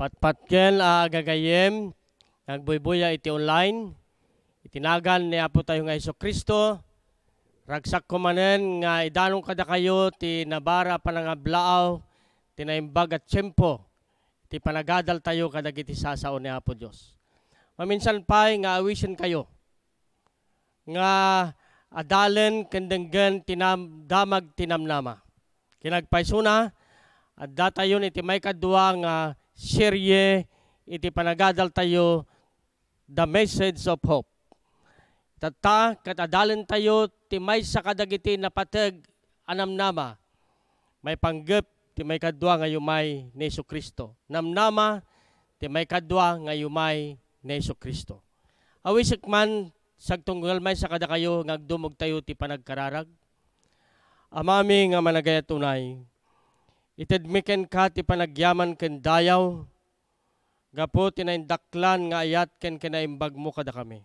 Patpatkel uh, ah, gagayem, nagbuybuya iti online, itinagan ni Apo tayo nga Iso Kristo, ragsak ko manen nga idanong kada kayo ti nabara panangablaaw, tinaimbag at tiyempo, ti panagadal tayo kadag iti sasao ni Apo Diyos. Maminsan pa nga awisin kayo, nga adalen kendenggen tinam damag tinamnama. Kinagpaisuna, at datayon iti may kadwa nga serye iti panagadal tayo The Message of Hope. Tata, katadalan tayo ti may sa kadagiti napatag anamnama. May panggap ti may kadwa nga yumay ni Yesu Kristo. Namnama ti may kadwa nga yumay ni Yesu Kristo. Awisik man sagtunggal may sa kada kayo ngagdumog tayo ti panagkararag. Amami nga managaya tunay, Itadmiken ka ti panagyaman ken dayaw, gapo tinaindaklan nga ayat ken kinaimbag mo kada kami.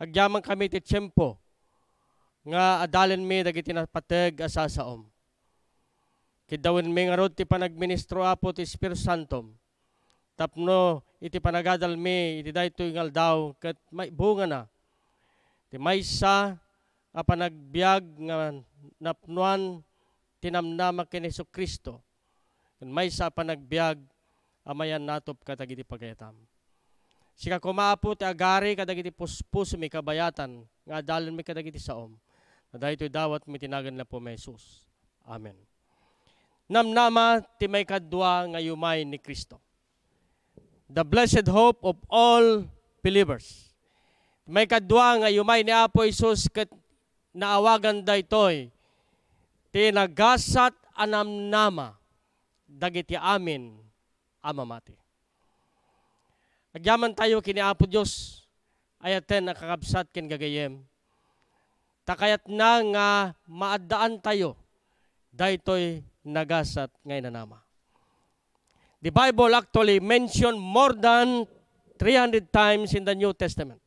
Agyaman kami ti tiyempo, nga adalen mi dagiti napateg asasaom. Kidawin mi nga rod ti panagministro apo ti Espiritu Santom. Tapno iti panagadal mi iti daytoy nga aldaw, ket may bunga na. Ti maysa a panagbiag nga napnuan tinamnama ken Hesus Kristo may sa panagbiag amayan natop katagiti pagayatam. Sika kumaapo ti agari kadagiti puspus mi kabayatan nga adalon mi kadagiti saom. Na daytoy dawat mi tinagan na po may Jesus. Amen. Namnama ti may kadwa nga yumay ni Kristo. The blessed hope of all believers. May kadwa nga yumay ni Apo Isus kat naawagan daytoy tinagasat nama dagiti amin amamati. Agyaman tayo kini Apo Dios ayaten nakakabsat ken gagayem. Takayat na nga maadaan tayo daytoy nagasat ngay nanama. The Bible actually mention more than 300 times in the New Testament.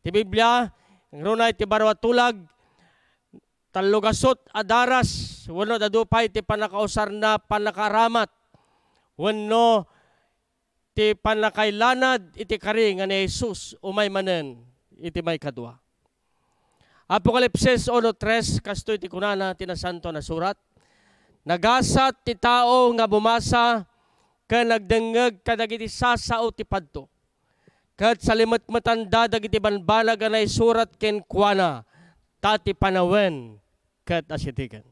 Ti Biblia, ngrunay ti barwa tulag Talugasot adaras, wano dadupay ti panakausar na panakaramat, wano ti panakailanad iti kari nga ni Jesus umay manen iti may kadwa. Apokalipsis 1.3 kasto iti kunana tinasanto na surat. Nagasat ti tao nga bumasa ken nagdengeg kadagiti sasao ti padto. ket salimat matanda dagiti banbanag na surat ken kuana tati panawen kat asitigan.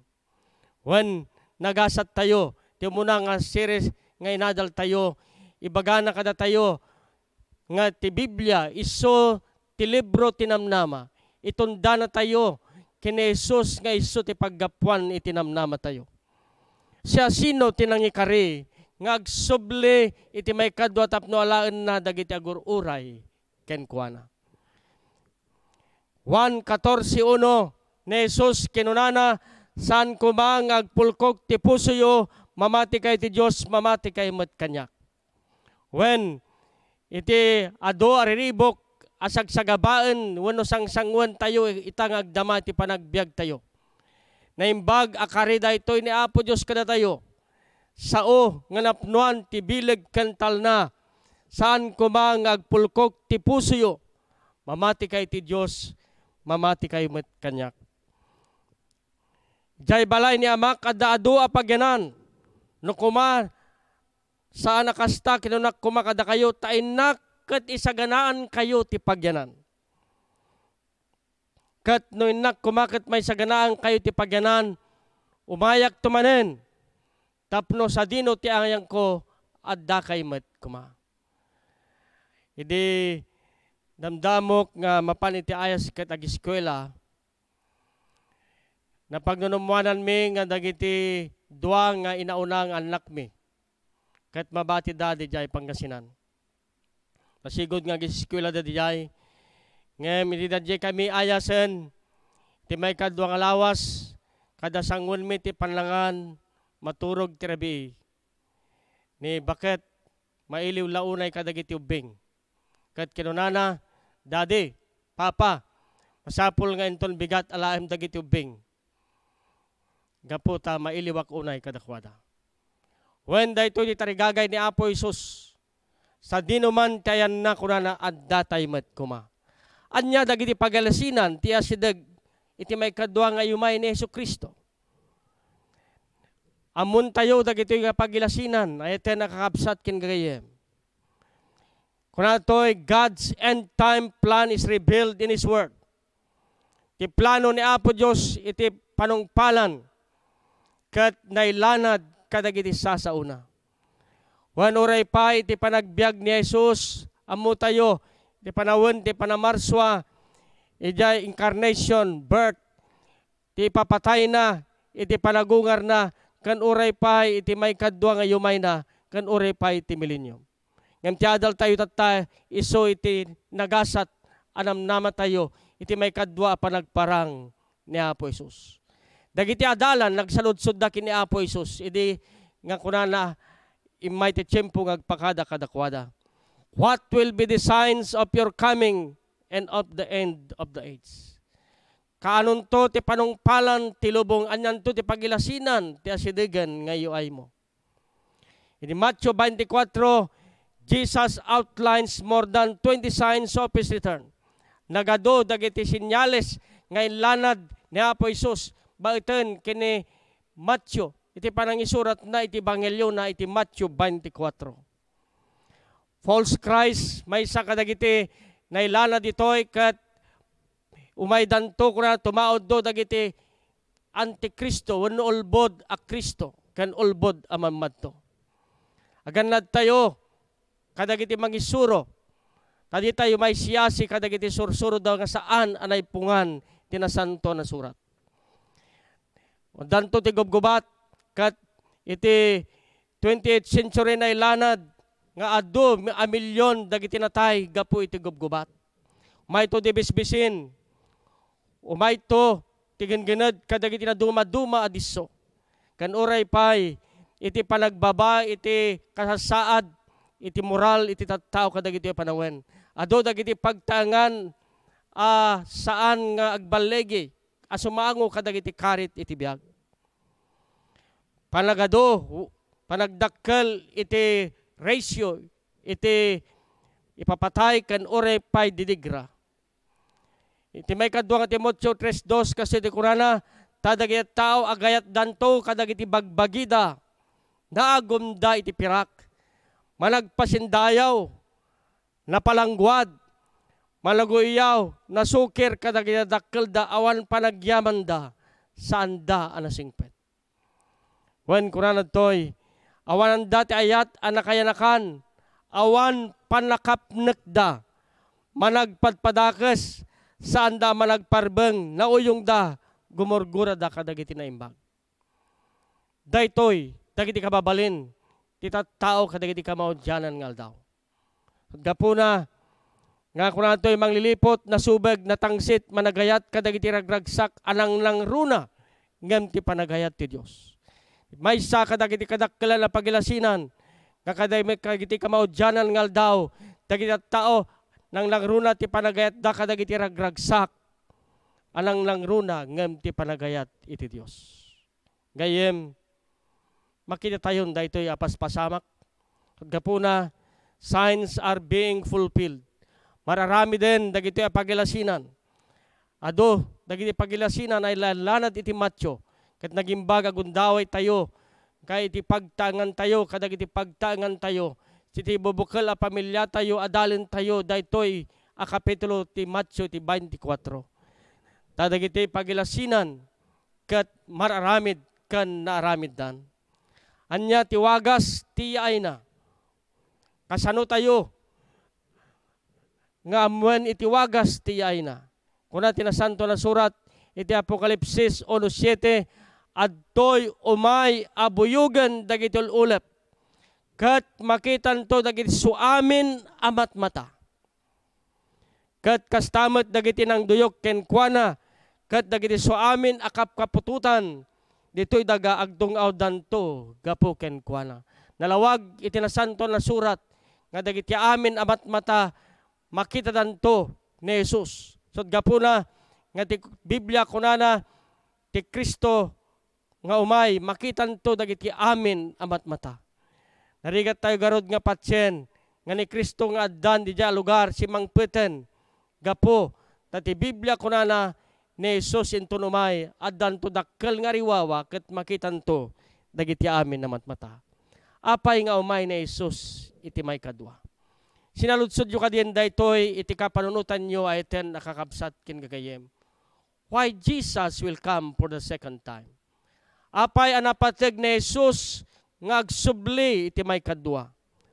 When nagasat tayo, ti muna nga series nga inadal tayo, ibagana kada tayo, nga ti Biblia, iso ti libro tinamnama, itunda na tayo, kini Jesus nga iso ti paggapuan itinamnama tayo. Siya sino tinangikari, nga agsubli iti may kadwa tapno alaan na dagiti agururay ken kuana. 1.14.1 ni Jesus kinunana saan kumang agpulkog ti puso yo mamati kay ti Dios mamati kay met kanyak when iti ado ariribok asag sagabaen wenno sangsangwen tayo itang agdama ti panagbiag tayo naimbag akarida itoy ni Apo Dios kada tayo sao nga napnuan ti bileg kantal na saan kumang agpulkog ti puso yo mamati kay ti Dios mamati kay met kanyak Jay balay ni ama kadaado apagyanan. No kuma sa nakasta kinunak kuma kada kayo tainak kat isaganaan kayo ti pagyanan. Kat no inak kumakit may saganaan kayo ti pagyanan umayak tumanen. Tapno sa dino ti ayang ko adda kay met kuma. Idi damdamok nga mapaniti ayas kat agiskwela na pagnunumwanan mi nga dagiti dua nga inaunang anak mi. Kahit mabati dadi jay Pangasinan. Pasigod nga giskwela dadi jay. Nga mitidadye kami ayasen ti may kadwa nga lawas kada sangon mi ti panlangan maturog ti rabi. Ni baket mailiw launay kadagiti ubing. Kat kinunana, dadi, Papa, masapul nga inton bigat alaim dagiti ubing. Gaputa mailiwak unay kadakwada. When dayto di tarigagay ni Apo Isus, sa dinuman tayan na kunana at datay met kuma. Anya dagiti pagalasinan, tiya sidag iti may kadwa nga yumay ni Yesu Kristo. Amun tayo dagiti yung pagilasinan, ayaten nakakabsat kin gayem. Kunatoy, God's end time plan is revealed in His Word. Ti plano ni Apo Diyos iti panungpalan kat nailanad kadagiti una. Wan oray pa iti panagbiag ni Jesus amu tayo iti panawen ti panamarswa ijay incarnation birth ti papatay na iti panagungar na kan oray pa iti may kadwa nga yumay na kan oray pa iti milenyo. Ngem ti adal tayo tatta iso iti nagasat anam nama tayo iti may kadwa panagparang ni Apo Jesus. Dagiti adalan, nagsaludsod da kini Apo Isus. Idi nga kunana, imayte tiyempo ngagpakada kadakwada. What will be the signs of your coming and of the end of the age? Kaanon to ti panungpalan ti lubong anyan to ti pagilasinan ti asidigan ngayo ay mo. In Matthew 24, Jesus outlines more than 20 signs of His return. Nagado dagiti sinyales ngay lanad ni Apo Isus bauten kini Matthew. Iti panang isurat na iti Bangelyo na iti Matthew 24. False Christ, may isa kadagiti na ilana ditoy kat umay danto ko na tumaod do dagiti antikristo wenno ulbod a Kristo kan ulbod a mamadto agan tayo kadagiti mangisuro tadi tayo may siyasi kadagiti sursuro daw nga saan anay pungan tinasanto na surat Danto ti gubgubat kat iti 28th century na ilanad nga addo a milyon dagiti natay gapu iti gubgubat. Mayto di bisbisin. Umay to tiginginad kadagiti na dumaduma adiso. Kan oray pay iti panagbaba iti kasasaad iti moral iti tattao kadagiti panawen. Ado dagiti pagtangan uh, saan nga agbalegi asumango kadag iti karit iti biyag. Panagado, panagdakkel iti ratio, iti ipapatay kan ore pay didigra. Iti may kadwa nga Timoteo 3.2 kasi iti kurana, tadagyat tao agayat danto kadag iti bagbagida, naagumda iti pirak, managpasindayaw, napalangguad, Malaguyaw, nasukir kada ginadakkel da awan panagyaman da, saan anasingpet. When kuranad toy, awan ang dati ayat anakayanakan, awan panakapnek da, managpadpadakes sanda da managparbeng, nauyong da, gumurgura da kadagiti na imbag. Daytoy, dagiti kababalin, tita tao kadagiti kamao dyanan ngal daw. Gapuna, nga kung nato manglilipot na subag na tangsit managayat kadagiti ragragsak anang lang runa ngem ti panagayat ti Dios. May sa kadagiti kadakkala na pagilasinan nga kaday may kagiti kamaudyanan ngal daw dagiti tao nang langruna ti panagayat da kadagiti ragragsak anang langruna ngem ti panagayat iti Dios. Gayem makita tayon daytoy apaspasamak. Kagapuna signs are being fulfilled Mararami din dagiti pagilasinan. Ado, dagiti pagilasinan ay lalanad iti matyo. Kat baga gundaway tayo. Kay iti pagtangan tayo, kadag iti pagtangan tayo. Iti bubukal a pamilya tayo, adalin tayo, daytoy a kapitulo ti matyo ti 24. Tadag iti pagilasinan, kat mararamid kan naaramid dan. Anya tiwagas ti ay na. Kasano tayo, nga amuan iti wagas ti ayna. Kuna tinasanto na surat iti Apokalipsis 1.7 Adtoy umay abuyugan dagiti ulep kat makitan to dagiti suamin amat mata. Kat kastamat dagiti nang duyok ken kuana kat dagiti suamin akap kapututan ditoy daga agdong awdanto gapo ken kuana. Nalawag itinasanto na surat nga dagiti amin amat mata makita danto ni Jesus. So na, nga ti Biblia kunana ti Kristo nga umay makita to dagiti amin amat mata. Narigat tayo garod nga patsyen nga ni Kristo nga addan di lugar si Mangpeten gapo ti Biblia kunana ni Jesus into umay, addan to dakkel nga riwawa ket makitan to dagiti amin namat mata. Apay nga umay ni Jesus iti may kadwa. Sinaludsod yu kadien daytoy iti kapanunutan nyo ay ten nakakabsat kin gagayem. Why Jesus will come for the second time. Apay anapateg ni Jesus ngagsubli iti may kadwa.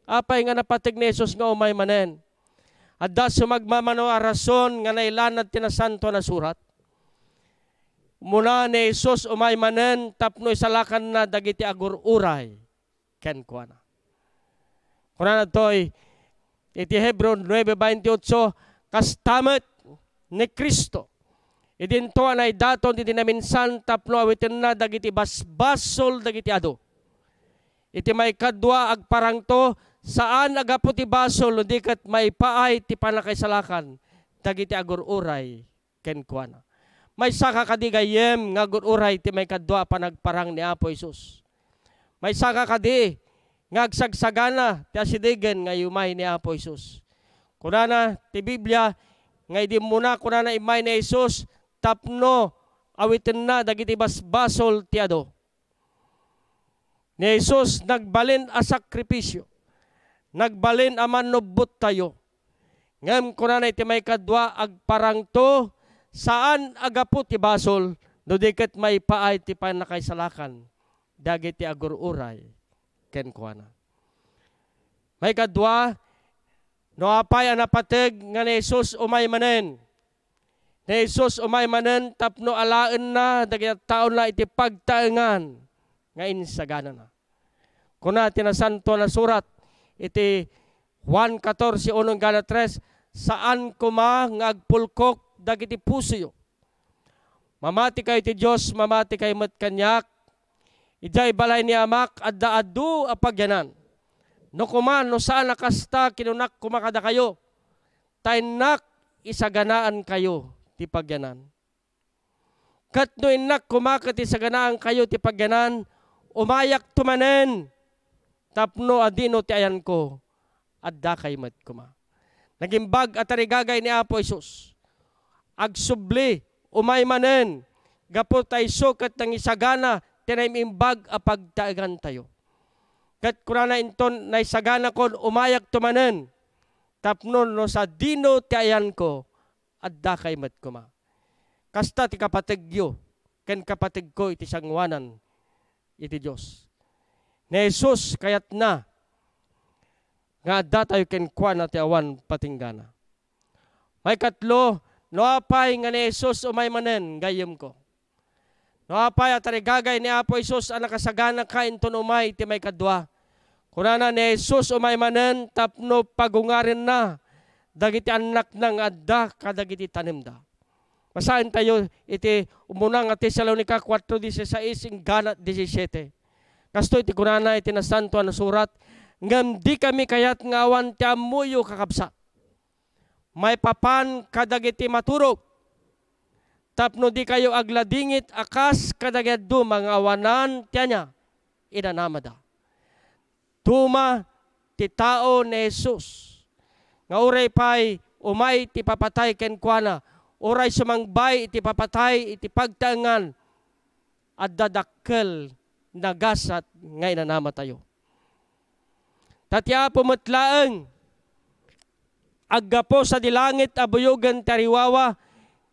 Apay nga napateg ni Jesus nga umay manen. Adda sumagmamano a rason nga nailanad tinasanto na surat. Muna ni Jesus umay manen tapno isalakan na dagiti agururay. ken kuana. Kuna na to'y Iti Hebron 9.28, Kastamat ni Kristo. Idinto anay daton iti namin santa tapno awitin na dagiti basbasol dagiti ado. Iti may kadwa to, saan agapo ti basol undi kat may paay ti panakaisalakan dagiti agururay ken kuana. May saka kadi gayem nga agururay ti may kadwa panagparang ni Apo Isus. May saka kadi Ngagsagsagana ti asidigan nga yumay ni Apo Isus. Kunana ti Biblia nga idi muna kunana imay ni Isus tapno awiten na dagiti basbasol ti ado. Ni Isus nagbalin a sakripisyo. nagbalin a manubot tayo. Ngem kunana iti may kadwa agparangto saan agapot ti basol no diket may paay ti panakaisalakan dagiti agururay ken kuana. May kadwa, no apay anapateg nga ni Jesus umay manen. Ni Jesus umay manen tapno alaen na dagiti taon na iti pagtaengan nga insagana na. Kuna tinasanto na surat iti 1.14 unong gana 3 saan kuma nga agpulkok dagiti puso mamati kay ti Dios mamati kay met kanyak Ijay balay ni amak adda addu apagyanan. No kuman no saan nakasta kinunak kumakada kayo. Tainak isaganaan kayo ti pagyanan. Kat no inak kumakati isaganaan kayo ti pagyanan umayak tumanen tapno adino ti ayan ko adda kay mat kuma. Naging bag at arigagay ni Apo Isus. Agsubli, umay manen, gapot ay sukat ng isagana a apagtaagan tayo. Kat kurana inton na isagana ko umayak tumanan. Tapnon no sa dino ti ayan ko at dakay mat kuma. Kasta ti kapatigyo ken kapatig ko iti sangwanan iti Dios. Ni Jesus kayat na nga adda tayo ken kuan ti awan patinggana. May katlo, no apay nga ni Jesus umay manen gayem ko. No apay at gagay ni Apo Isus ang nakasagana ka intunumay ti may kadwa. Kunana ni Jesus umay manen tapno pagungarin na dagiti anak ng adda kadagiti tanimda. da. tayo iti umunang at Tesalonica 4.16 ganat 17. Kasto iti kunana iti na santo ang surat ngam di kami kayat ngawan ti amuyo kakabsa. May papan kadagiti maturok tapno di kayo agladingit akas kadagyaddo mga awanan tiyanya inanamada. Tuma ti tao ni Jesus. Nga uray pa'y umay ti papatay kenkwana. Uray sumangbay iti papatay iti pagtangan at dadakkel nagasat nga inanama tayo. Tatya pumatlaang aggapo sa dilangit abuyogan tariwawa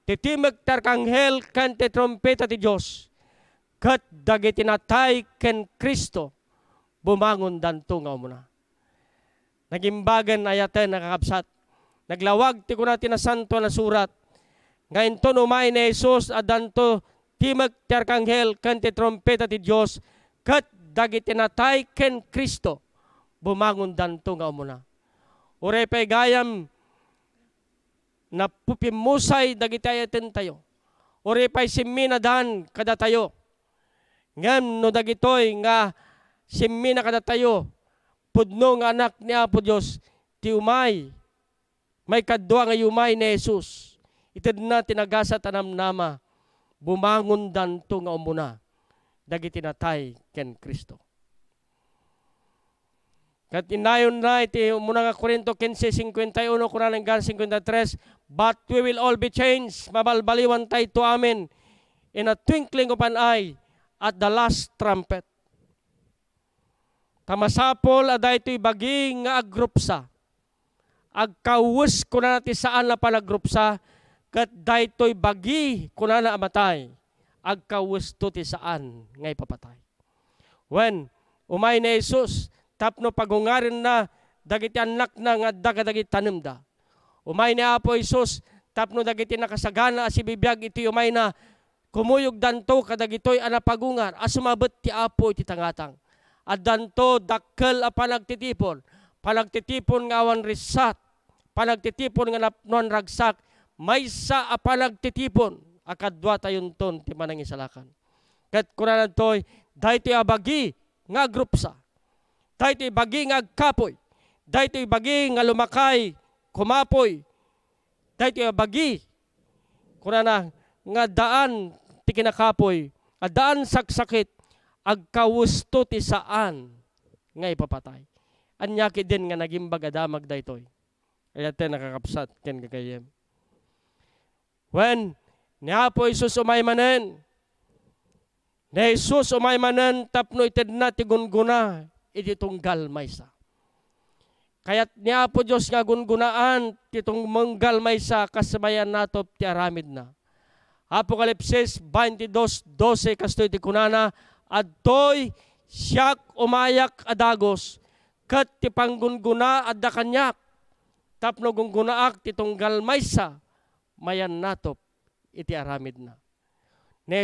titimag tarkanghel kan te trompeta ti Diyos, kat dagiti natay ken Kristo, bumangon danto nga muna. Nagimbagan ayaten nakakabsat. Naglawag ti kuna na santo na surat. Ngayon to numay ni Jesus adanto timag ti arkanghel kan trompeta ti Diyos kat dagiti natay ken Kristo bumangon danto nga muna. pa'y gayam na pupimusay dagiti ayaten tayo. Uri pa'y siminadan kada tayo. Ngam no dagitoy nga simina kada tayo. Pudno nga anak ni Apo Dios ti umay. May kadwa nga umay ni Jesus. Ited na tinagasa tanam nama. Bumangon danto nga umuna. Dagiti natay ken Kristo. Kat Katinayon na iti muna nga Korinto 15.51 Kuralang Gan 53 But we will all be changed mabalbaliwan tayo to amin in a twinkling of an eye at the last trumpet. Tamasapol aday ito'y baging nga agrupsa. Agkawus ko na natin saan na palagrupsa kat daytoy bagi kuna na amatay Agkawus to ti saan ngay papatay. When umay ni Jesus tapno pagungarin na dagiti anak na nga dagadagi tanim da. Umay ni Apo Isus, tapno dagiti nakasagana as ibibiyag iti umay na kumuyog danto kadagitoy anapagungar as sumabot ti Apo iti tangatang. At danto dakkel a panagtitipon, panagtitipon nga awan risat, panagtitipon nga non ragsak, may sa a panagtitipon, akadwa tayon ton ti manangisalakan. Kat kunanan toy, dahito abagi nga grupsa Dahito'y baging agkapoy. Dahito'y baging nga lumakay, kumapoy. Dahito'y bagi. Kuna na, nga daan ti kinakapoy. A daan saksakit, agkawusto ti saan nga ipapatay. Anyaki din nga naging bagadamag daytoy. Kaya tayo nakakapsat, ken kakayem. When niapo Isus umay manen, na Isus umay manen, tapno ited na ti ititunggal maysa. Kaya't niya po Diyos nga gungunaan titong manggal maysa kasabayan natop ti aramid na. Apokalipsis 22:12 kastoy ti kunana adtoy siyak umayak adagos ket ti panggunguna adda kanyak tapno gungunaak titunggal maysa mayan natop iti aramid na. Ni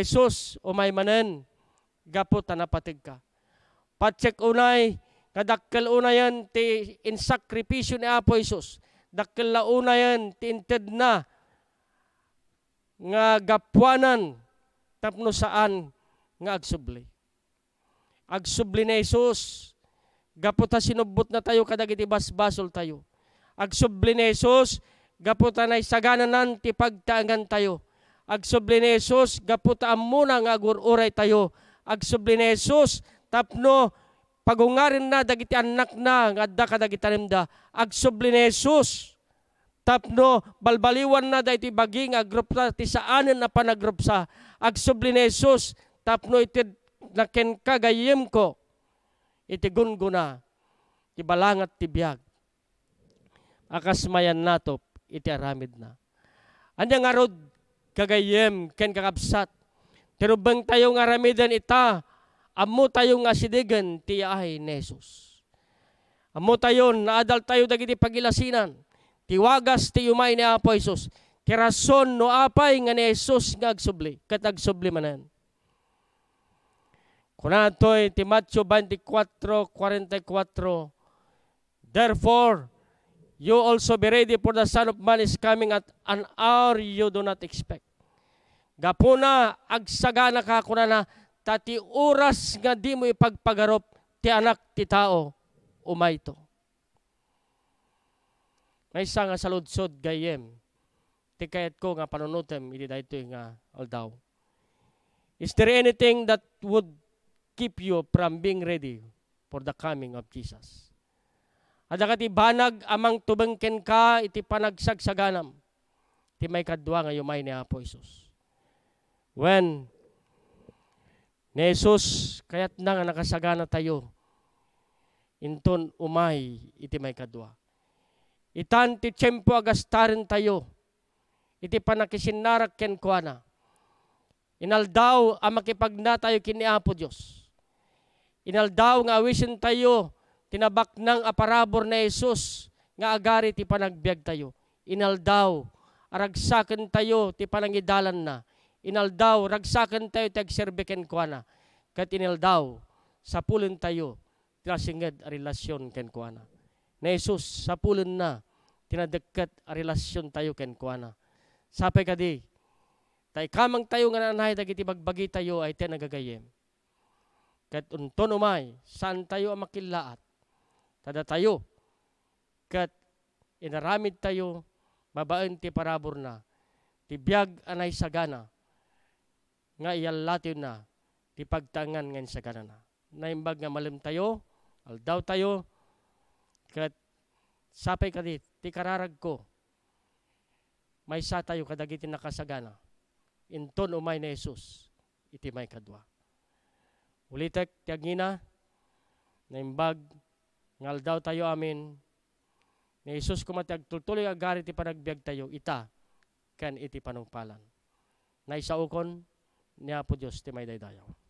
umay manen gapot na patig ka. Patsek unay, kadakkel unayan ti in sacrifice ni Apo Jesus. Dakkel la unayan ti inted na nga gapuanan tapno saan nga agsubli. Agsubli ni Isus. Gaputa sinubot na tayo kadagiti basbasol tayo. Agsubli ni Isus. Gaputa na isagananan ti pagtaangan tayo. Agsubli ni Jesus, gaputa muna nga agururay tayo. Agsubli ni Jesus, tapno pagungarin na dagiti anak na ngadda kadagitanim da agsubli ni Jesus tapno balbaliwan na dahiti baging agrup na ti saanen na panagrup sa agsubli ni Jesus tapno iti naken kagayim ko iti gunguna ti balangat ti biag akasmayan natop iti aramid na anyang arod kagayem ken kakabsat Pero bang tayo nga ramidan ita, Amo tayo nga sidigan ti ahay ni Jesus. Amo tayo naadal tayo dagiti pagilasinan. Tiwagas ti umay ni Apo Jesus. Ti no apay nga ni Jesus nga agsubli. Kat agsubli manan. Kunatoy ti Matthew 24:44 Therefore you also be ready for the Son of Man is coming at an hour you do not expect. Gapuna agsagana ka kuna na tati oras nga di mo ipagpagarop ti anak ti tao umay to. May isa nga saludsod gayem ti kayat ko nga panunutem iti dayto nga aldaw. Is there anything that would keep you from being ready for the coming of Jesus? Adakati banag amang tubengken ka iti panagsagsaganam ti may kadwa nga yumay ni Apo Isus. When Ni Jesus, kaya't na nga nakasagana tayo. Inton umay, iti may kadwa. Itan ti tiyempo agastaren tayo. Iti panakisinarak ken kuana. Inaldaw ang makipagna tayo kini Apo Diyos. Inaldaw nga awisin tayo tinabak ng aparabor na Jesus nga agari ti panagbiag tayo. Inaldaw aragsaken tayo ti panangidalan na inaldaw, ragsaken tayo tag serbiken kuana. Kat inaldaw, sapulen tayo, tinasingad a relasyon ken kuana. Na Jesus, sapulin na, tinadagkat a relasyon tayo ken kuana. Sapay kadi, tay kamang tayo nga nanay dagiti bagbagi tayo ay ten nagagayem. Kat unton umay, saan tayo ang makilaat? Tada tayo, kat inaramid tayo, mabaan ti parabor na, ti biyag anay sagana, nga iyalatin na ti pagtangan ngayon sa kanana. Naimbag nga malim tayo, aldaw tayo, kat sapay ka di, ti kararag ko, may sa tayo kadagiti nakasagana. Inton umay na Jesus, iti may kadwa. Ulitek ti agina, naimbag, ngaldaw tayo amin, ni Jesus kumatiag tultuloy agari ti panagbiag tayo, ita, kan iti panungpalan. Naisaukon, niya po Diyos, ti may daydayaw.